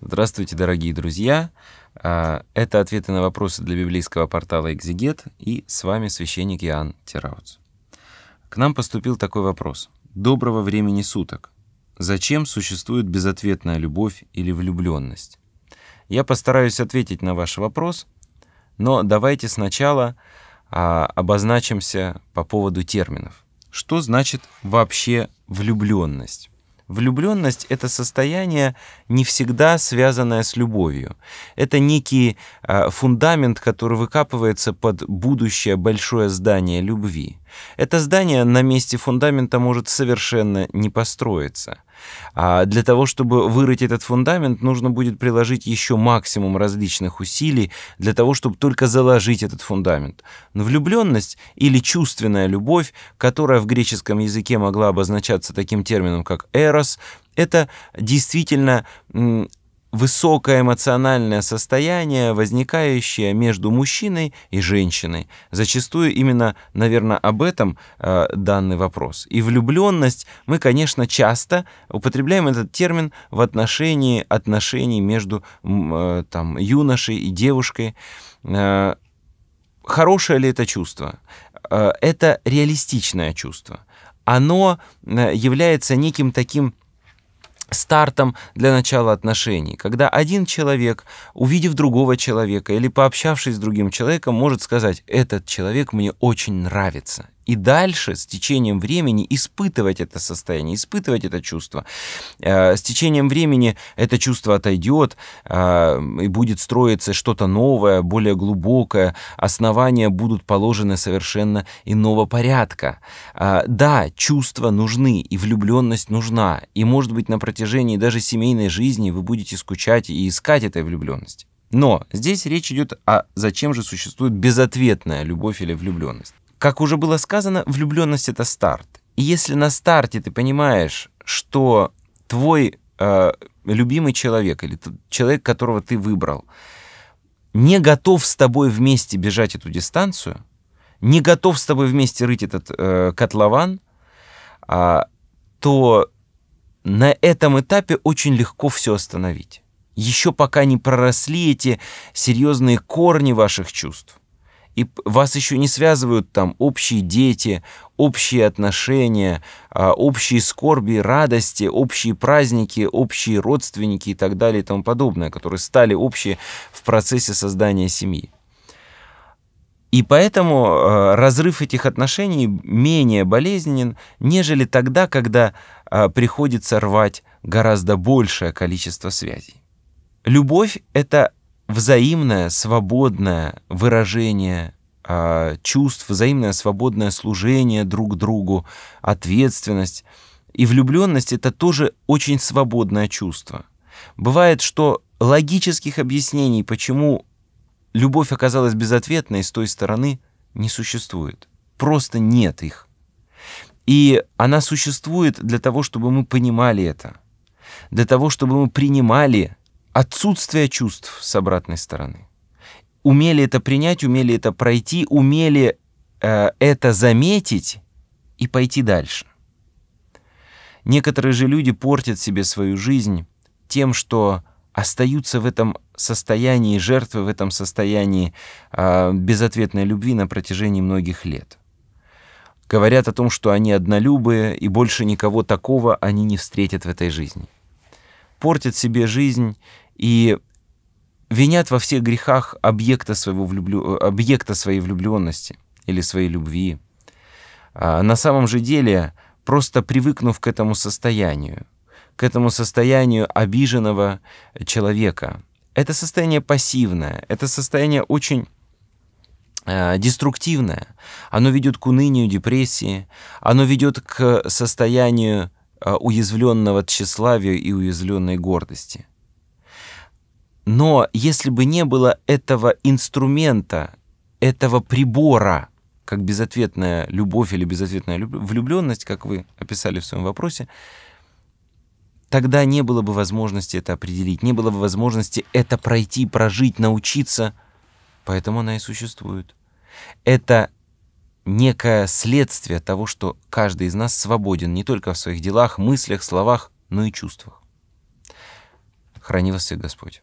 Здравствуйте, дорогие друзья! А, это ответы на вопросы для библейского портала «Экзегет» и с вами священник Иоанн Тирауц. К нам поступил такой вопрос. Доброго времени суток. Зачем существует безответная любовь или влюбленность? Я постараюсь ответить на ваш вопрос, но давайте сначала а, обозначимся по поводу терминов. Что значит вообще влюбленность? Влюбленность — это состояние, не всегда связанное с любовью. Это некий а, фундамент, который выкапывается под будущее большое здание любви. Это здание на месте фундамента может совершенно не построиться. А для того, чтобы вырыть этот фундамент, нужно будет приложить еще максимум различных усилий для того, чтобы только заложить этот фундамент. Но влюбленность или чувственная любовь, которая в греческом языке могла обозначаться таким термином, как «эрос», это действительно высокое эмоциональное состояние, возникающее между мужчиной и женщиной. Зачастую именно, наверное, об этом э, данный вопрос. И влюбленность, мы, конечно, часто употребляем этот термин в отношении отношений между э, там, юношей и девушкой. Э, хорошее ли это чувство? Э, это реалистичное чувство. Оно э, является неким таким стартом для начала отношений, когда один человек, увидев другого человека или пообщавшись с другим человеком, может сказать, этот человек мне очень нравится, и дальше с течением времени испытывать это состояние, испытывать это чувство. Э, с течением времени это чувство отойдет э, и будет строиться что-то новое, более глубокое, основания будут положены совершенно иного порядка. Э, да, чувства нужны, и влюбленность нужна, и, может быть, на протяжении даже семейной жизни вы будете скучать и искать этой влюбленности. Но здесь речь идет о зачем же существует безответная любовь или влюбленность. Как уже было сказано, влюбленность — это старт. И если на старте ты понимаешь, что твой э, любимый человек или человек, которого ты выбрал, не готов с тобой вместе бежать эту дистанцию, не готов с тобой вместе рыть этот э, котлован, а, то на этом этапе очень легко все остановить. Еще пока не проросли эти серьезные корни ваших чувств и вас еще не связывают там общие дети, общие отношения, а, общие скорби, радости, общие праздники, общие родственники и так далее и тому подобное, которые стали общие в процессе создания семьи. И поэтому а, разрыв этих отношений менее болезненен, нежели тогда, когда а, приходится рвать гораздо большее количество связей. Любовь — это взаимное свободное выражение а, чувств, взаимное свободное служение друг другу, ответственность. И влюбленность это тоже очень свободное чувство. Бывает, что логических объяснений, почему любовь оказалась безответной с той стороны, не существует. Просто нет их. И она существует для того, чтобы мы понимали это, для того, чтобы мы принимали отсутствие чувств с обратной стороны. Умели это принять, умели это пройти, умели э, это заметить и пойти дальше. Некоторые же люди портят себе свою жизнь тем, что остаются в этом состоянии жертвы, в этом состоянии э, безответной любви на протяжении многих лет. Говорят о том, что они однолюбые, и больше никого такого они не встретят в этой жизни. Портят себе жизнь и винят во всех грехах объекта, своего влюблю... Э, объекта своей влюбленности или своей любви. А на самом же деле, просто привыкнув к этому состоянию, к этому состоянию обиженного человека. Это состояние пассивное, это состояние очень э, деструктивное. Оно ведет к унынию, депрессии, оно ведет к состоянию э, уязвленного тщеславия и уязвленной гордости – но если бы не было этого инструмента, этого прибора, как безответная любовь или безответная влюбленность, как вы описали в своем вопросе, тогда не было бы возможности это определить, не было бы возможности это пройти, прожить, научиться. Поэтому она и существует. Это некое следствие того, что каждый из нас свободен не только в своих делах, мыслях, словах, но и чувствах. Храни вас всех Господь.